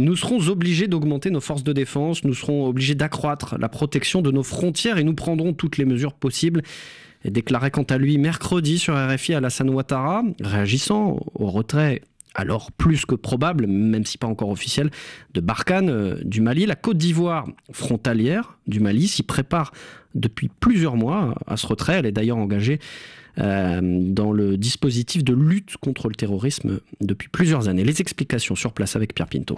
nous serons obligés d'augmenter nos forces de défense, nous serons obligés d'accroître la protection de nos frontières et nous prendrons toutes les mesures possibles. déclaré quant à lui mercredi sur RFI San Ouattara, réagissant au retrait alors plus que probable, même si pas encore officiel, de Barkhane euh, du Mali. La Côte d'Ivoire, frontalière du Mali, s'y prépare depuis plusieurs mois euh, à ce retrait. Elle est d'ailleurs engagée euh, dans le dispositif de lutte contre le terrorisme depuis plusieurs années. Les explications sur place avec Pierre Pinto.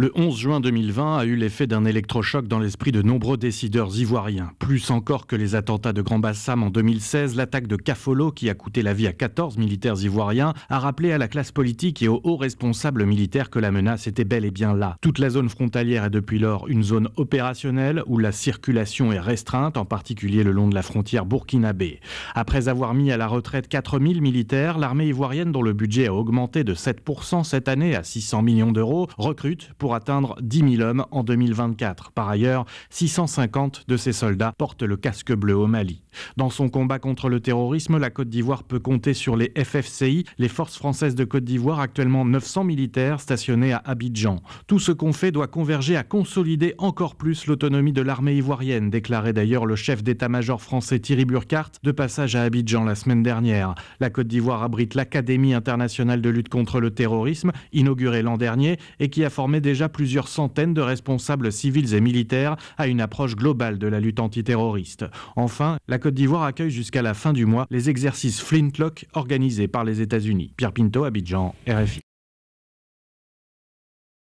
Le 11 juin 2020 a eu l'effet d'un électrochoc dans l'esprit de nombreux décideurs ivoiriens. Plus encore que les attentats de Grand Bassam en 2016, l'attaque de Cafolo, qui a coûté la vie à 14 militaires ivoiriens, a rappelé à la classe politique et aux hauts responsables militaires que la menace était bel et bien là. Toute la zone frontalière est depuis lors une zone opérationnelle où la circulation est restreinte, en particulier le long de la frontière burkinabé. Après avoir mis à la retraite 4000 militaires, l'armée ivoirienne, dont le budget a augmenté de 7% cette année à 600 millions d'euros, recrute pour atteindre 10 000 hommes en 2024. Par ailleurs, 650 de ces soldats portent le casque bleu au Mali. Dans son combat contre le terrorisme, la Côte d'Ivoire peut compter sur les FFCI, les forces françaises de Côte d'Ivoire, actuellement 900 militaires stationnés à Abidjan. Tout ce qu'on fait doit converger à consolider encore plus l'autonomie de l'armée ivoirienne, déclarait d'ailleurs le chef d'état-major français Thierry Burkhardt de passage à Abidjan la semaine dernière. La Côte d'Ivoire abrite l'Académie internationale de lutte contre le terrorisme, inaugurée l'an dernier et qui a formé des plusieurs centaines de responsables civils et militaires à une approche globale de la lutte antiterroriste. Enfin, la Côte d'Ivoire accueille jusqu'à la fin du mois les exercices Flintlock organisés par les États-Unis. Pierre Pinto, Abidjan, RFI.